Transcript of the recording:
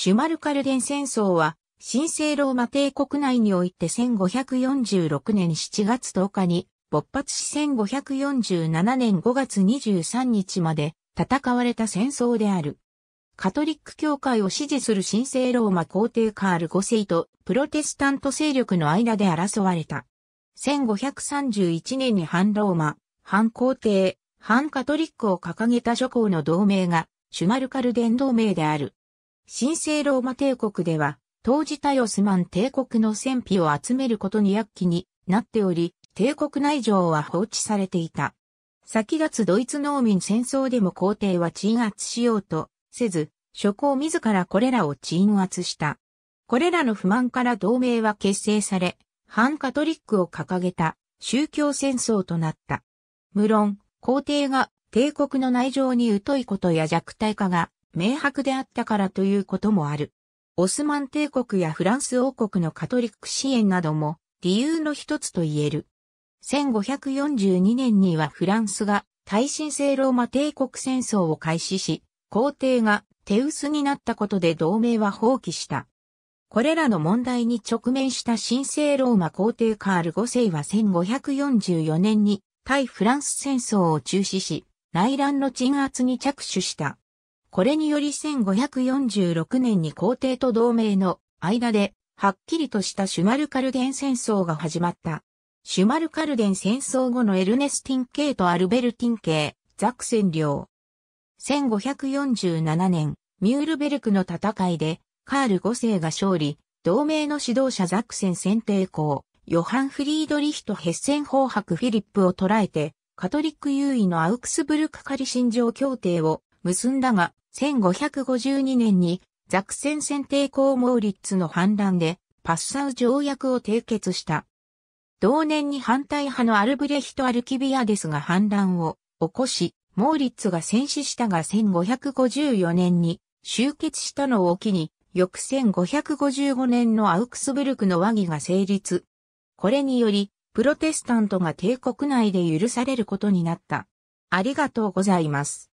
シュマルカルデン戦争は、神聖ローマ帝国内において1546年7月10日に勃発し1547年5月23日まで戦われた戦争である。カトリック教会を支持する神聖ローマ皇帝カール5世とプロテスタント勢力の間で争われた。1531年に反ローマ、反皇帝、反カトリックを掲げた諸侯の同盟がシュマルカルデン同盟である。神聖ローマ帝国では、当時タヨスマン帝国の戦費を集めることに躍起になっており、帝国内情は放置されていた。先立つドイツ農民戦争でも皇帝は鎮圧しようとせず、諸侯自らこれらを鎮圧した。これらの不満から同盟は結成され、反カトリックを掲げた宗教戦争となった。無論、皇帝が帝国の内情に疎いことや弱体化が明白であったからということもある。オスマン帝国やフランス王国のカトリック支援なども理由の一つと言える。1542年にはフランスが大神聖ローマ帝国戦争を開始し、皇帝が手薄になったことで同盟は放棄した。これらの問題に直面した神聖ローマ皇帝カール5世は1544年に対フランス戦争を中止し、内乱の鎮圧に着手した。これにより1546年に皇帝と同盟の間で、はっきりとしたシュマルカルデン戦争が始まった。シュマルカルデン戦争後のエルネスティン系とアルベルティン系、ザクセン領。1547年、ミュールベルクの戦いで、カール5世が勝利、同盟の指導者ザクセン選定校、ヨハン・フリードリヒとヘッセンハク・フィリップを捕らえて、カトリック優位のアウクスブルク仮信条協定を結んだが、1552年にザクセン選定公モーリッツの反乱でパッサウ条約を締結した。同年に反対派のアルブレヒト・アルキビアデスが反乱を起こし、モーリッツが戦死したが1554年に終結したのを機に、翌1555年のアウクスブルクの和議が成立。これにより、プロテスタントが帝国内で許されることになった。ありがとうございます。